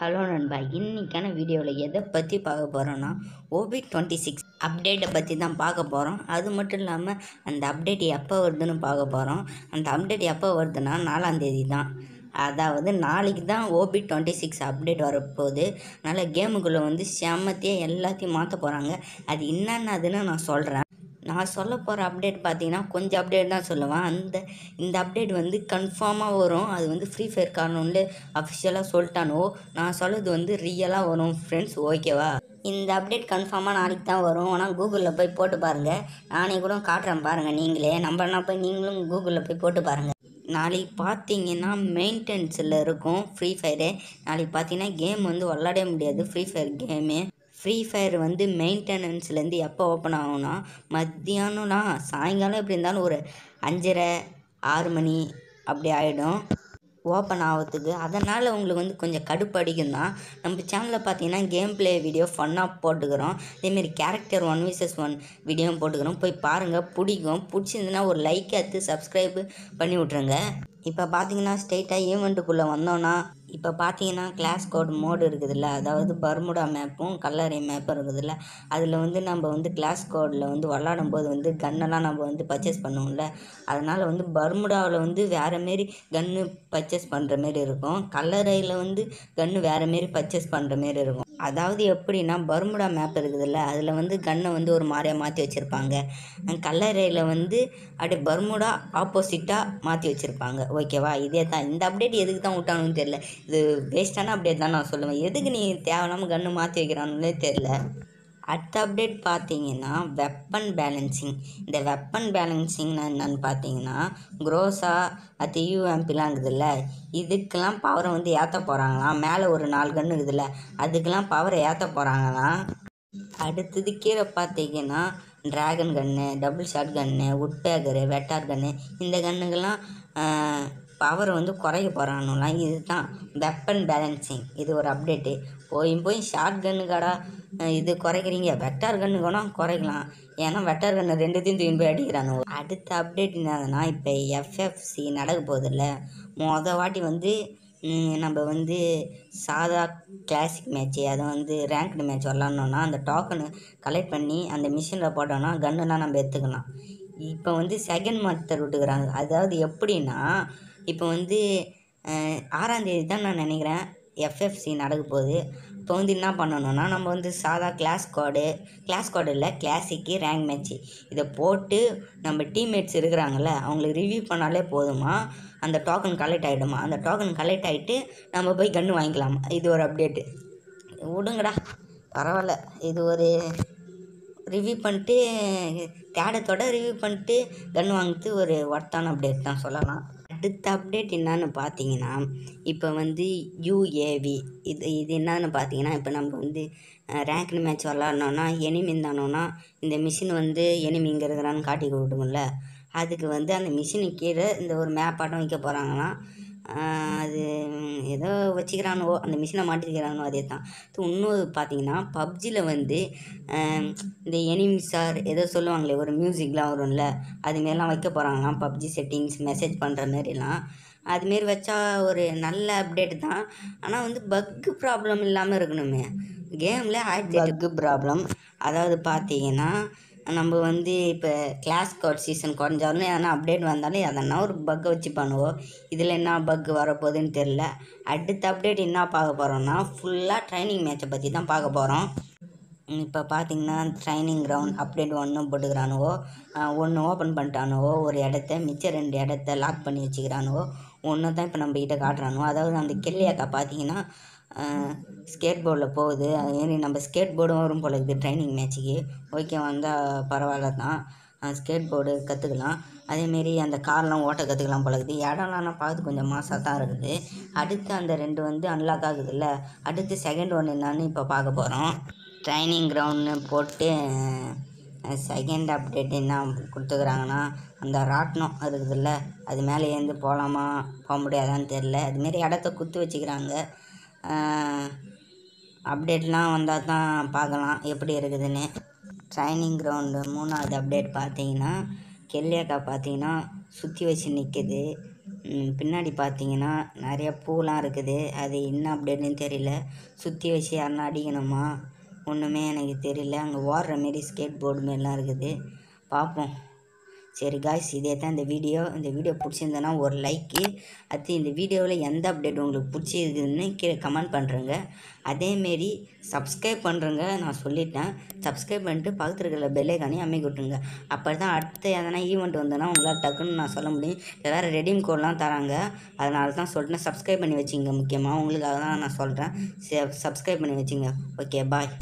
hello நண்பா இன்றைக்கான வீடியோவில் எதை பற்றி பார்க்க போகிறோன்னா ஓபி டுவெண்ட்டி சிக்ஸ் அப்டேட்டை பற்றி தான் பார்க்க போகிறோம் அது மட்டும் இல்லாமல் அந்த அப்டேட் எப்போ வருதுன்னு பார்க்க போகிறோம் அந்த அப்டேட் எப்போ வருதுன்னா நாலாந்தேதி தான் அதாவது நாளைக்கு தான் ஓபி டுவெண்ட்டி சிக்ஸ் அப்டேட் வரப்போகுது அதனால் கேமுக்குள்ளே வந்து செமத்தையே எல்லாத்தையும் மாற்ற போகிறாங்க அது என்னென்னதுன்னு நான் சொல்கிறேன் நான் சொல்ல போகிற அப்டேட் பார்த்தீங்கன்னா கொஞ்சம் அப்டேட் தான் சொல்லுவேன் அந்த இந்த அப்டேட் வந்து கன்ஃபார்மாக வரும் அது வந்து ஃப்ரீ ஃபயர் காரணம்னு அஃபிஷியலாக சொல்லிட்டானோ நான் சொல்கிறது வந்து ரியலாக வரும் ஃப்ரெண்ட்ஸ் ஓகேவா இந்த அப்டேட் கன்ஃபார்மாக நாளைக்கு தான் வரும் ஆனால் கூகுளில் போய் போட்டு பாருங்கள் நானே கூட காட்டுறேன் பாருங்கள் நீங்களே நம்பர்னா போய் நீங்களும் கூகுளில் போய் போட்டு பாருங்கள் நாளைக்கு பார்த்தீங்கன்னா மெயின்டெனன்ஸில் இருக்கும் ஃப்ரீ ஃபயரு நாளைக்கு பார்த்தீங்கன்னா கேம் வந்து விளாடவே முடியாது Free Fire game Free Fire வந்து மெயின்டெனன்ஸ்லேருந்து எப்போ ஓப்பன் ஆகும்னா மத்தியானம்னா சாயங்காலம் எப்படி இருந்தாலும் ஒரு அஞ்சரை ஆறு மணி அப்படி ஆகிடும் ஓப்பன் ஆகிறதுக்கு அதனால் உங்களுக்கு வந்து கொஞ்சம் கடுப்பு அடிக்கும் தான் நம்ம சேனலில் பார்த்தீங்கன்னா கேம் பிளே வீடியோ ஃபன்னாக போட்டுக்கிறோம் இதேமாரி கேரக்டர் ஒன் விசஸ் ஒன் வீடியோவும் போட்டுக்கிறோம் போய் பாருங்கள் பிடிக்கும் பிடிச்சிருந்துன்னா ஒரு லைக் எடுத்து சப்ஸ்கிரைப் பண்ணி விட்ருங்க இப்போ பார்த்தீங்கன்னா ஸ்ட்ரெயிட்டாக ஈவெண்ட்டுக்குள்ளே வந்தோன்னா இப்போ பார்த்தீங்கன்னா கிளாஸ் கோட் மோடு இருக்குதுல்ல அதாவது பர்முடா மேப்பும் கல்லறை மேப்பும் இருக்குதுல்ல அதில் வந்து நம்ம வந்து கிளாஸ் கோடில் வந்து விளாடும் போது வந்து கன்னெல்லாம் நம்ம வந்து பர்ச்சேஸ் பண்ணுவோம்ல அதனால் வந்து பர்முடாவில் வந்து வேறு மாரி கன்று பர்ச்சேஸ் பண்ணுற மாரி இருக்கும் கல்லறையில் வந்து கன்று வேறு மாரி பர்ச்சேஸ் பண்ணுற மாரி இருக்கும் அதாவது எப்படின்னா பர்முடா மேப் இருக்குதுல்ல அதில் வந்து கன்னை வந்து ஒரு மாதிரியாக மாற்றி வச்சுருப்பாங்க கல்லறையில் வந்து அப்படியே பர்முடா ஆப்போசிட்டாக மாற்றி வச்சுருப்பாங்க ஓகேவா இதே தான் இந்த அப்டேட் எதுக்கு தான் விட்டானுன்னு தெரில இது வேஸ்டான அப்டேட் தான் நான் சொல்லுவேன் எதுக்கு நீ தேவையில்லாமல் கன்று மாற்றி வைக்கிறானே தெரில அடுத்த அப்டேட் பார்த்தீங்கன்னா வெப்பன் பேலன்சிங் இந்த வெப்பன் பேலன்சிங்னா என்னென்னு பார்த்தீங்கன்னா குரோஸா அது யூஎம்பிலாம் இருக்குதுல்ல இதுக்கெல்லாம் பவரை வந்து ஏற்ற போகிறாங்களாம் மேலே ஒரு நாலு கன்று இருக்குதுல்ல அதுக்கெல்லாம் பவரை ஏற்ற போகிறாங்களாம் அடுத்தது கீழே பார்த்தீங்கன்னா ட்ராகன் கன்று டபுள் ஷாட் கன்று உட்பேக்கரு வெட்டார் கன்று இந்த கன்னுக்கெல்லாம் பவர் வந்து குறைய போகிறானுலாம் இதுதான் வெப்பன் பேலன்சிங் இது ஒரு அப்டேட்டு போய் போய் ஷார்ட் கன்னுக்காடா இது குறைக்கிறீங்க வெட்டார் கன்று கூட குறைக்கலாம் ஏன்னா வெட்டார் கன்று ரெண்டுத்தையும் தூக்கி போய் அடிக்கிறானு அடுத்த அப்டேட் என்னதுன்னா இப்போ எஃப்எஃப்சி நடக்க இல்லை மொதல் வாட்டி வந்து நம்ம வந்து சாதா கிளாசிக் மேட்ச்சு அதை வந்து ரேங்க்டு மேட்ச் விளாட்ணுன்னா அந்த டோக்கனு கலெக்ட் பண்ணி அந்த மிஷினில் போட்டோம்னா கன்னுலாம் நம்ம எடுத்துக்கலாம் இப்போ வந்து செகண்ட் மாத்தர் விட்டுக்கிறாங்க அதாவது எப்படின்னா இப்போ வந்து ஆறாந்தேதி தான் நான் நினைக்கிறேன் எஃப்எஃப்சி நடக்க போகுது இப்போ வந்து என்ன பண்ணணும்னா நம்ம வந்து சாதா கிளாஸ் கோடு கிளாஸ் கோடு இல்லை கிளாஸிக்கு ரேங்க் மேட்ச்சு இதை போட்டு நம்ம டீம்மேட்ஸ் இருக்கிறாங்கல்ல அவங்களுக்கு ரிவ்யூ பண்ணாலே போதுமா அந்த டோக்கன் கலெக்ட் ஆகிடுமா அந்த டோக்கன் கலெக்ட் ஆகிட்டு நம்ம போய் கன்று வாங்கிக்கலாமா இது ஒரு அப்டேட்டு விடுங்கடா பரவாயில்ல இது ஒரு ரிவ்யூ பண்ணிட்டு தேடத்தோட ரிவ்யூ பண்ணிட்டு கன் வாங்கிட்டு ஒரு ஒர்த்தான அப்டேட் தான் சொல்லலாம் அடுத்த அப்டேட் என்னான்னு பார்த்தீங்கன்னா இப்போ வந்து யூஏவி இது இது என்னான்னு பார்த்தீங்கன்னா இப்போ நம்ம வந்து ரேங்க்டு மேட்ச் விளாட்னோன்னா எனிமி இருந்தானோனா இந்த மிஷின் வந்து எனிமிங்கிறதுனான்னு காட்டி கொடுக்கணும்ல அதுக்கு வந்து அந்த மிஷினுக்கு கீழே இந்த ஒரு மேப்பாட்டம் வைக்க போகிறாங்கன்னா அது ஏதோ வச்சுக்கிறானுவோ அந்த மிஷினை மாட்டிருக்கிறானோ அதே தான் ஸோ இன்னொரு பார்த்தீங்கன்னா பப்ஜியில் வந்து இந்த எனிமிஸ் ஏதோ சொல்லுவாங்களே ஒரு மியூசிக்லாம் வரும்ல அதுமாரிலாம் வைக்க போகிறாங்களாம் பப்ஜி செட்டிங்ஸ் மெசேஜ் பண்ணுற மாதிரிலாம் அதுமாரி வச்சா ஒரு நல்ல அப்டேட் தான் ஆனால் வந்து பக்கு ப்ராப்ளம் இல்லாமல் இருக்கணுமே கேமில் ஹேட் பக்கு ப்ராப்ளம் அதாவது பார்த்தீங்கன்னா நம்ம வந்து இப்போ கிளாஸ் கோட் சீசன் குறைஞ்சாலும் எதனா அப்டேட் வந்தாலும் எதனா ஒரு பக்கை வச்சு பண்ணுவோம் இதில் என்ன பக்கு வரப்போகுதுன்னு தெரில அடுத்த அப்டேட் என்ன பார்க்க போகிறோம்னா ஃபுல்லாக ட்ரைனிங் மேட்சை பற்றி தான் பார்க்க போகிறோம் இப்போ பார்த்தீங்கன்னா ட்ரைனிங் கிரவுண்ட் அப்டேட் ஒன்றும் போட்டுக்கிறானுவோ ஒன்று ஓப்பன் பண்ணிட்டானுவோ ஒரு இடத்த மிச்சம் ரெண்டு இடத்த லாக் பண்ணி வச்சுக்கிறானுவோ ஒன்று தான் இப்போ நம்மக்கிட்ட காட்டுறானுவோ அதாவது அந்த கெல்லியாக்கா பார்த்தீங்கன்னா ஸ்கேட் போர்டில் போகுது ஏறி நம்ம ஸ்கேட் போர்டும் வரும் போல இருக்குது ட்ரைனிங் மேட்ச்சுக்கு ஓகே வந்தால் பரவாயில்ல தான் ஸ்கேட் போர்டு கற்றுக்கலாம் அதேமாரி அந்த கார்லாம் ஓட்ட கற்றுக்கலாம் போல இருக்குது இடம்லாம் பார்த்து கொஞ்சம் மாதம் தான் இருக்குது அடுத்து அந்த ரெண்டு வந்து அன்லாக் இல்லை அடுத்து செகண்ட் ஒன் என்னான்னு இப்போ பார்க்க போகிறோம் ட்ரைனிங் க்ரௌண்ட்னு போட்டு செகண்ட் அப்டேட் என்ன கொடுத்துக்கிறாங்கன்னா அந்த ராட்டினம் இருக்குதுல்ல அது மேலே ஏந்து போகலாமா போக முடியாதான்னு தெரில அதுமாரி இடத்த குத்து வச்சுக்கிறாங்க அப்டேட்லாம் வந்தால் தான் பார்க்கலாம் எப்படி இருக்குதுன்னு ட்ரைனிங் க்ரௌண்டு மூணாவது அப்டேட் பார்த்தீங்கன்னா கெல்லியாக்கா பார்த்தீங்கன்னா சுற்றி வச்சு நிற்கிது பின்னாடி பார்த்தீங்கன்னா நிறைய பூலாம் இருக்குது அது என்ன அப்டேட்னு தெரியல சுற்றி வச்சு யாருன்னா அடிக்கணுமா ஒன்றுமே எனக்கு தெரியல அங்கே ஓடுற மாரி ஸ்கேட் போர்டு மாரிலாம் இருக்குது பார்ப்போம் சரி காய்ஸ் இதே தான் இந்த வீடியோ இந்த வீடியோ பிடிச்சிருந்தேன்னா ஒரு லைக்கு அடுத்து இந்த வீடியோவில் எந்த அப்டேட் உங்களுக்கு பிடிச்சிருக்குன்னு கீழே கமெண்ட் பண்ணுறேங்க அதேமாரி சப்ஸ்கிரைப் பண்ணுறேங்க நான் சொல்லிட்டேன் சப்ஸ்கிரைப் பண்ணிட்டு பக்கத்தில் இருக்கிற பெல்லைக்கானே அமைக்க விட்டுருங்க அப்போ தான் அடுத்த எதனா ஈவெண்ட் வந்தோன்னா உங்களால் டக்குன்னு நான் சொல்ல முடியும் எதாவது ரெடிம் கோட்லாம் தராங்க அதனால தான் சொல்லிட்டேன் சப்ஸ்கிரைப் பண்ணி வச்சுங்க முக்கியமாக உங்களுக்காக தான் நான் சொல்கிறேன் சப்ஸ்கிரைப் பண்ணி வச்சுங்க ஓகே பாய்